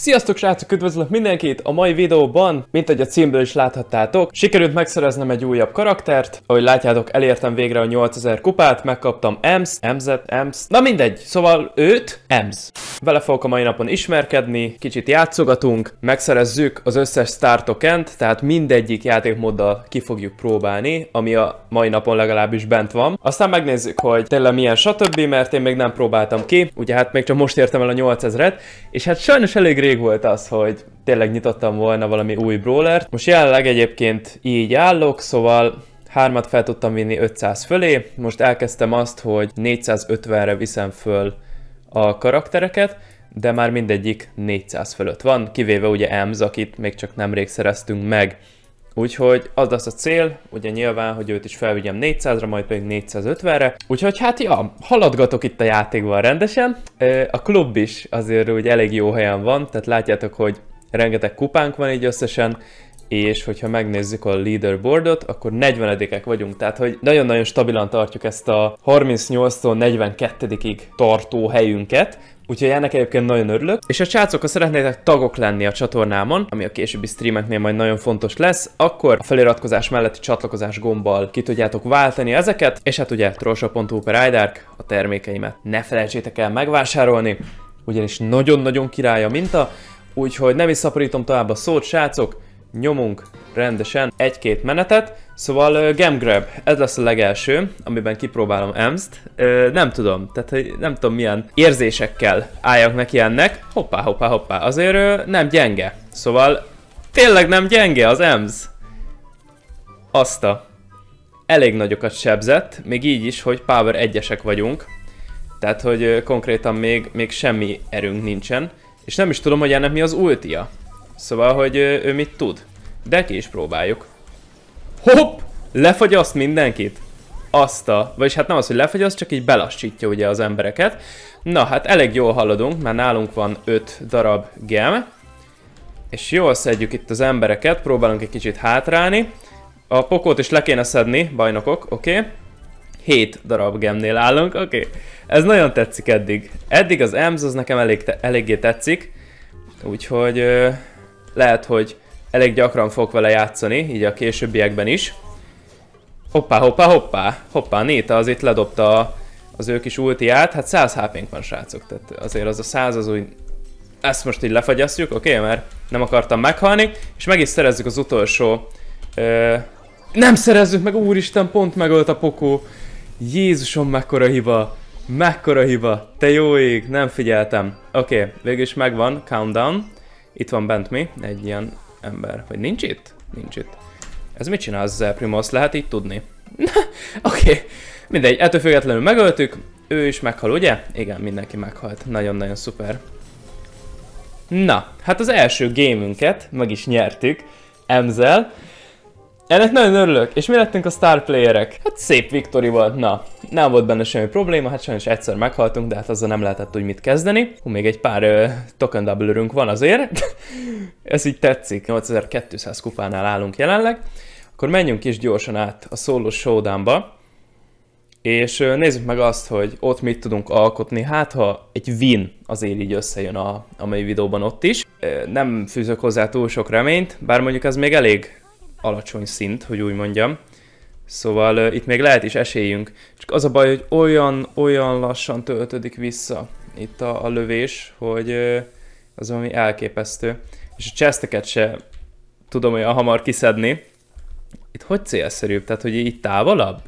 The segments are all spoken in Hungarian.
Sziasztok srácok, üdvözlök mindenkit! A mai videóban, mint ahogy a címből is láthattátok, sikerült megszereznem egy újabb karaktert. Ahogy látjátok, elértem végre a 8000 kupát, megkaptam EMS, ems EMS. Na mindegy, szóval őt, EMS. Vele fogok a mai napon ismerkedni, kicsit játszogatunk, megszerezzük az összes star tokent, tehát mindegyik játékmóddal ki fogjuk próbálni, ami a mai napon legalábbis bent van. Aztán megnézzük, hogy tényleg milyen stb, mert én még nem próbáltam ki, ugye hát még csak most értem el a 8000-et, és hát sajnos elég rég volt az, hogy tényleg nyitottam volna valami új brawlert. Most jelenleg egyébként így állok, szóval hármat fel tudtam vinni 500 fölé, most elkezdtem azt, hogy 450-re viszem föl a karaktereket, de már mindegyik 400 fölött van, kivéve ugye Ems, akit még csak nemrég szereztünk meg. Úgyhogy az lesz a cél, ugye nyilván, hogy őt is felvigyem 400-ra, majd pedig 450-re. Úgyhogy hát ja, haladgatok itt a játékban rendesen. A klub is azért úgy elég jó helyen van, tehát látjátok, hogy rengeteg kupánk van így összesen, és hogyha megnézzük a leaderboardot, akkor 40-ek vagyunk, tehát hogy nagyon-nagyon stabilan tartjuk ezt a 38-tól 42-ig tartó helyünket, Úgyhogy ennek egyébként nagyon örülök. És a srácok, ha szeretnétek tagok lenni a csatornámon, ami a későbbi streameknél majd nagyon fontos lesz, akkor a feliratkozás melletti csatlakozás gombbal ki tudjátok váltani ezeket, és hát ugye trollshop.hu per Idark, a termékeimet ne felejtsétek el megvásárolni, ugyanis nagyon-nagyon király a minta, úgyhogy nem is szaporítom tovább a szót, srácok, nyomunk, rendesen egy-két menetet, szóval uh, Gamgrab, ez lesz a legelső, amiben kipróbálom EMS-t. Uh, nem tudom, tehát hogy nem tudom milyen érzésekkel álljak neki ennek. Hoppá, hoppá, hoppá, azért uh, nem gyenge. Szóval tényleg nem gyenge az EMS. Azt a elég nagyokat sebzett, még így is, hogy Power 1-esek vagyunk. Tehát, hogy konkrétan még, még semmi erőnk nincsen. És nem is tudom, hogy ennek mi az ultia. Szóval, hogy ő mit tud. De ki is próbáljuk. Hopp! Lefagyaszt mindenkit? Azt a... Vagyis hát nem az, hogy lefagyaszt, csak így belassítja ugye az embereket. Na hát elég jól haladunk, mert nálunk van 5 darab gem. És jól szedjük itt az embereket, próbálunk egy kicsit hátrálni. A pokót is le kéne szedni, bajnokok, oké. Okay. 7 darab gemnél állunk, oké. Okay. Ez nagyon tetszik eddig. Eddig az EMS az nekem elég te eléggé tetszik. Úgyhogy ö, lehet, hogy elég gyakran fog vele játszani, így a későbbiekben is. Hoppá, hoppá, hoppá! Hoppá, Néta az itt ledobta az ő kis ultiát. Hát 100 hp van, srácok, tehát azért az a 100 az úgy... Ezt most így lefagyasztjuk, oké? Okay? Mert nem akartam meghalni. És meg is szerezzük az utolsó... Ö... Nem szerezzük meg, úristen, pont megölt a pokó! Jézusom, mekkora hiba! Mekkora hiba! Te jó ég, nem figyeltem. Oké, okay, végül is megvan, countdown. Itt van bent mi, egy ilyen ember. Vagy nincs itt? Nincs itt. Ez mit csinál az Primos? Lehet így tudni? Oké, okay. mindegy, ettől függetlenül megöltük, ő is meghal, ugye? Igen, mindenki meghalt. Nagyon-nagyon szuper. Na, hát az első gémünket meg is nyertük Emzel. Ennek nagyon örülök. És mi lettünk a star playerek? Hát szép victory volt, na. Nem volt benne semmi probléma, hát sajnos egyszer meghaltunk, de hát azzal nem lehetett úgy mit kezdeni. Hú, még egy pár uh, token double van azért. Ez így tetszik. 8200 kupánál állunk jelenleg. Akkor menjünk is gyorsan át a solo showdownba. És uh, nézzük meg azt, hogy ott mit tudunk alkotni. Hát, ha egy win azért így összejön a, a mai videóban ott is. Uh, nem fűzök hozzá túl sok reményt, bár mondjuk ez még elég alacsony szint, hogy úgy mondjam. Szóval uh, itt még lehet is esélyünk. Csak az a baj, hogy olyan, olyan lassan töltödik vissza itt a, a lövés, hogy uh, az ami elképesztő. És a cseszteket se tudom olyan hamar kiszedni. Itt hogy célszerűbb? Tehát, hogy így távolabb?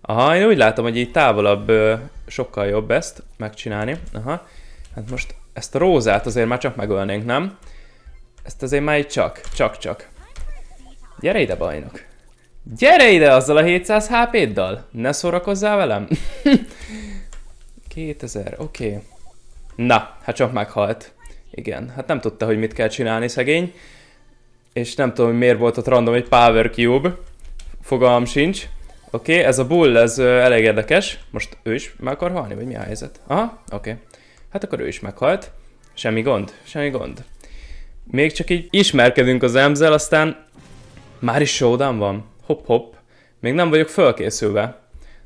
Aha, én úgy látom, hogy így távolabb uh, sokkal jobb ezt megcsinálni. Aha. Hát most ezt a rózát azért már csak megölnénk, nem? Ezt azért már így csak, csak-csak. Gyere ide, bajnok. Gyere ide azzal a 700 HP-ddal! Ne szórakozzál velem! 2000, oké. Okay. Na, hát csak meghalt. Igen, hát nem tudta, hogy mit kell csinálni szegény. És nem tudom, hogy miért volt ott random egy Power Cube. Fogalmam sincs. Oké, okay, ez a bull, ez uh, elég érdekes. Most ő is meg akar halni, vagy mi a helyzet? Aha, oké. Okay. Hát akkor ő is meghalt. Semmi gond, semmi gond. Még csak így ismerkedünk az emzel, aztán már is showdown van? Hopp-hopp. Még nem vagyok fölkészülve.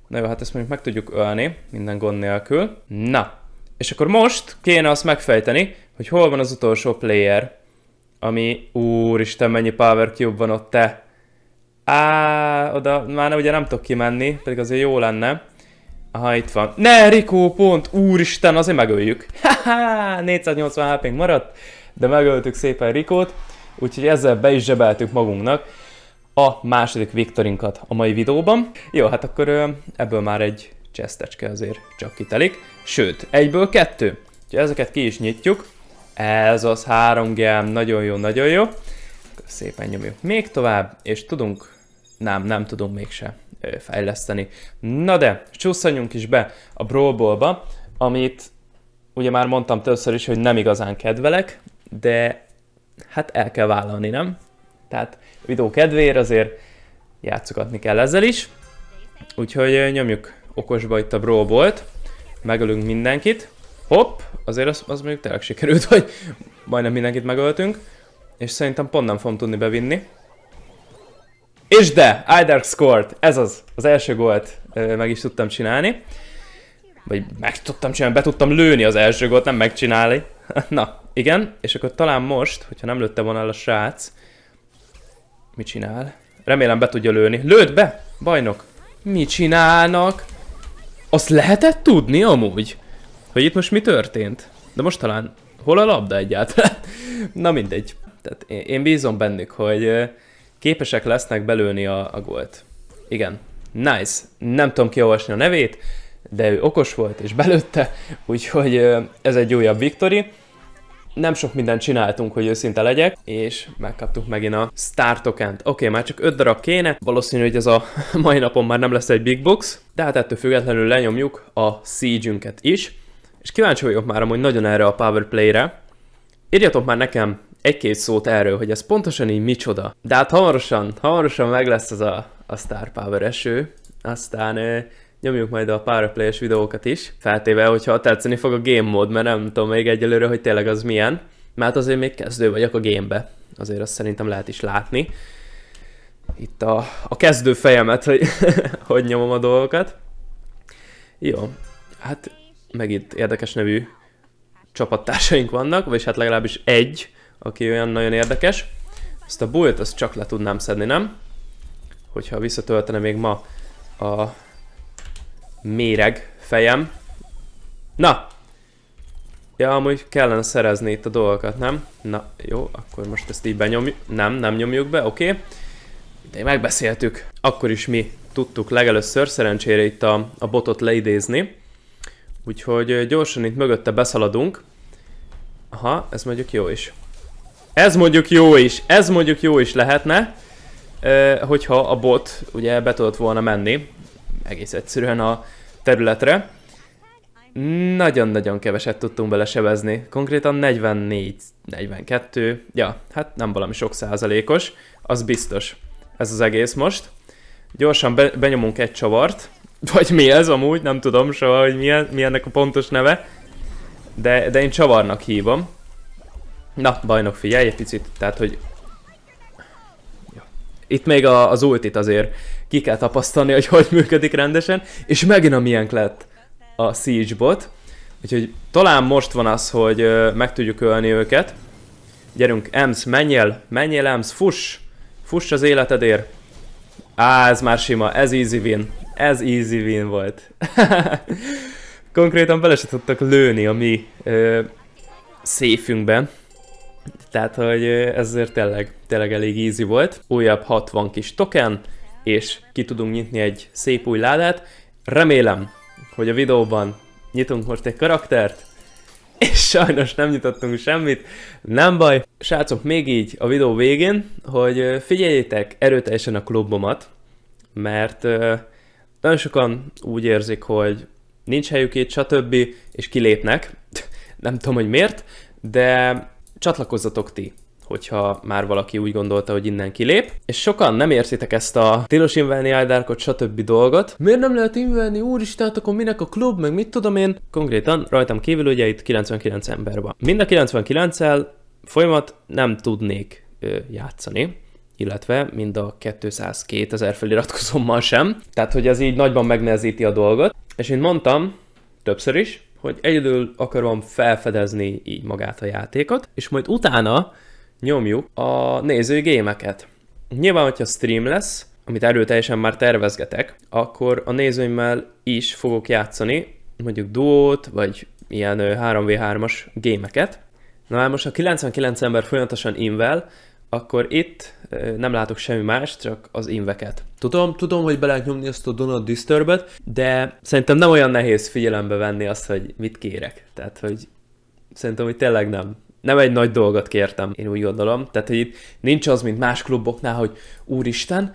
Na jó, hát ezt mondjuk meg tudjuk ölni, minden gond nélkül. Na, és akkor most kéne azt megfejteni, hogy hol van az utolsó player, ami, úristen, mennyi power cube van ott, te. Á, oda már ugye nem tudok kimenni, pedig azért jó lenne. Aha, itt van. Ne, Rikó, pont, úristen, azért megöljük. Haha, 480 hp maradt, de megöltük szépen Rikót úgyhogy ezzel be is zsebeltük magunknak a második viktorinkat a mai videóban. Jó, hát akkor ebből már egy csesztecske azért csak kitelik, sőt, egyből kettő. Úgyhogy ezeket ki is nyitjuk. Ez az 3 g nagyon jó, nagyon jó. Szépen nyomjuk még tovább, és tudunk, nem, nem tudunk mégse fejleszteni. Na de, csúszanjunk is be a Brawl amit ugye már mondtam többször is, hogy nem igazán kedvelek, de hát el kell vállalni, nem? Tehát videó kedvéért azért játszokatni kell ezzel is. Úgyhogy nyomjuk okosba itt a bro Megölünk mindenkit. Hopp, azért az, az mondjuk tényleg sikerült, hogy majdnem mindenkit megöltünk. És szerintem pont nem fogom tudni bevinni. És de! Idark scored! Ez az, az első gólt meg is tudtam csinálni. Vagy meg tudtam csinálni, be tudtam lőni az első gólt, nem megcsinálni. Na, igen, és akkor talán most, hogyha nem lőtte volna el a srác, mit csinál? Remélem be tudja lőni. Lőd be, bajnok! Mit csinálnak? Azt lehetett tudni amúgy? Hogy itt most mi történt? De most talán hol a labda egyáltalán? Na mindegy. Tehát én bízom bennük, hogy képesek lesznek belőni a, a gólt. Igen. Nice. Nem tudom kiolvasni a nevét, de ő okos volt és belőtte, úgyhogy ez egy újabb viktori nem sok mindent csináltunk, hogy őszinte legyek, és megkaptuk megint a Star Oké, okay, már csak 5 darab kéne, valószínű, hogy ez a mai napon már nem lesz egy Big Box, de hát ettől függetlenül lenyomjuk a siege is, és kíváncsi vagyok már amúgy nagyon erre a Power Play-re. Írjatok már nekem egy-két szót erről, hogy ez pontosan így micsoda. De hát hamarosan, hamarosan meg lesz az a, a Star Power eső, aztán nyomjuk majd a powerplay-es videókat is, feltéve, hogyha tetszeni fog a game mod, mert nem tudom még egyelőre, hogy tényleg az milyen, mert hát azért még kezdő vagyok a gamebe, azért azt szerintem lehet is látni. Itt a, a kezdő fejemet, hogy hogy nyomom a dolgokat. Jó, hát itt érdekes nevű csapattársaink vannak, vagyis hát legalábbis egy, aki olyan nagyon érdekes. Ezt a bullet azt csak le tudnám szedni, nem? Hogyha visszatöltene még ma a méreg fejem. Na! Ja, amúgy kellene szerezni itt a dolgokat, nem? Na, jó, akkor most ezt így benyomjuk. Nem, nem nyomjuk be, oké. Okay. De megbeszéltük. Akkor is mi tudtuk legelőször szerencsére itt a, a botot leidézni. Úgyhogy gyorsan itt mögötte beszaladunk. Aha, ez mondjuk jó is. Ez mondjuk jó is, ez mondjuk jó is lehetne, hogyha a bot ugye be tudott volna menni egész egyszerűen a területre. Nagyon-nagyon keveset tudtunk belesebezni, konkrétan 44-42, ja, hát nem valami sok százalékos, az biztos ez az egész most. Gyorsan be, benyomunk egy csavart, vagy mi ez amúgy, nem tudom soha, hogy milyen, mi ennek a pontos neve, de, de én csavarnak hívom. Na, bajnok, figyelj egy picit, tehát, hogy... Itt még a, az ultit azért ki kell tapasztalni, hogy hogy működik rendesen, és megint a milyen lett a Siege bot. Úgyhogy talán most van az, hogy meg tudjuk ölni őket. Gyerünk, Ems, menjél, menjél Ems, fuss! Fuss az életedért! Á, ez már sima, ez easy win. Ez easy win volt. Konkrétan bele se tudtak lőni a mi ö, széfünkbe. Tehát, hogy ezért tényleg, tényleg elég easy volt. Újabb 60 kis token, és ki tudunk nyitni egy szép új ládát. Remélem, hogy a videóban nyitunk most egy karaktert, és sajnos nem nyitottunk semmit, nem baj. Srácok, még így a videó végén, hogy figyeljétek erőteljesen a klubomat, mert nagyon sokan úgy érzik, hogy nincs helyük itt, stb. és kilépnek. Nem tudom, hogy miért, de csatlakozzatok ti hogyha már valaki úgy gondolta, hogy innen kilép. És sokan nem érzitek ezt a tilos invelni áldárkot, stb. dolgot. Miért nem lehet invelni, úristen, hát akkor minek a klub, meg mit tudom én? Konkrétan rajtam kívül ugye itt 99 ember van. Mind a 99-el folyamat nem tudnék ö, játszani illetve mind a 202 ezer feliratkozommal sem. Tehát, hogy ez így nagyban megnehezíti a dolgot. És én mondtam, többször is, hogy egyedül akarom felfedezni így magát a játékot, és majd utána nyomjuk a gémeket. Nyilván, hogyha stream lesz, amit erőteljesen már tervezgetek, akkor a nézőimmel is fogok játszani, mondjuk duót, vagy ilyen 3v3-as gémeket. Na már most, ha 99 ember folyamatosan invel, akkor itt nem látok semmi más, csak az inveket. Tudom, tudom, hogy be lehet nyomni azt a Donald disturb de szerintem nem olyan nehéz figyelembe venni azt, hogy mit kérek. Tehát, hogy szerintem, hogy tényleg nem, nem egy nagy dolgot kértem, én úgy gondolom. Tehát, hogy itt nincs az, mint más kluboknál, hogy úristen,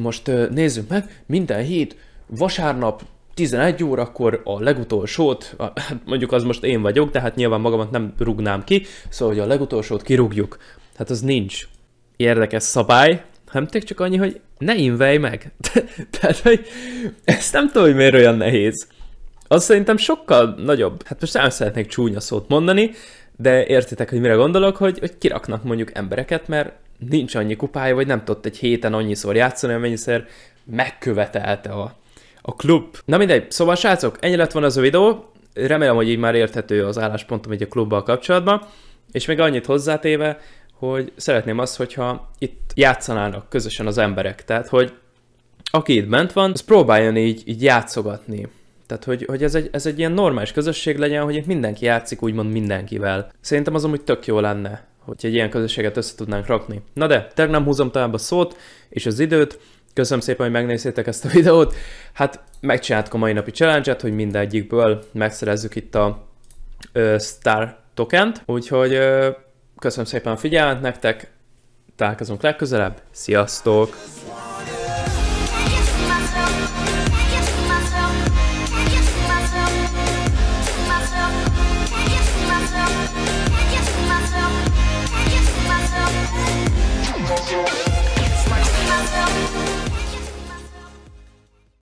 most nézzük meg, minden hét vasárnap 11 órakor a legutolsót, a, mondjuk az most én vagyok, de hát nyilván magamat nem rugnám ki, szóval hogy a legutolsót kirúgjuk. Hát az nincs. Érdekes szabály, nem tök csak annyi, hogy ne invej meg. Tehát, hogy ezt nem tudom, hogy miért olyan nehéz. Az szerintem sokkal nagyobb. Hát most nem szeretnék csúnya szót mondani, de értitek, hogy mire gondolok, hogy, hogy kiraknak mondjuk embereket, mert nincs annyi kupája, vagy nem tudott egy héten annyiszor játszani, amennyiszer megkövetelte a, a klub. Na mindegy, szóval srácok, ennyi lett van az a videó, remélem, hogy így már érthető az álláspontom egy a klubbal kapcsolatban, és még annyit hozzátéve, hogy szeretném azt, hogyha itt játszanának közösen az emberek, tehát hogy aki itt bent van, az próbáljon így, így játszogatni tehát, hogy, hogy ez, egy, ez egy ilyen normális közösség legyen, hogy itt mindenki játszik úgymond mindenkivel. Szerintem az amúgy tök jó lenne, hogy egy ilyen közösséget össze tudnánk rakni. Na de, teg nem húzom tovább a szót és az időt. Köszönöm szépen, hogy megnéztétek ezt a videót. Hát megcsináltuk a mai napi challenge hogy mindegyikből megszerezzük itt a ö, Star tokent. Úgyhogy ö, köszönöm szépen a figyelmet nektek, találkozunk legközelebb, sziasztok!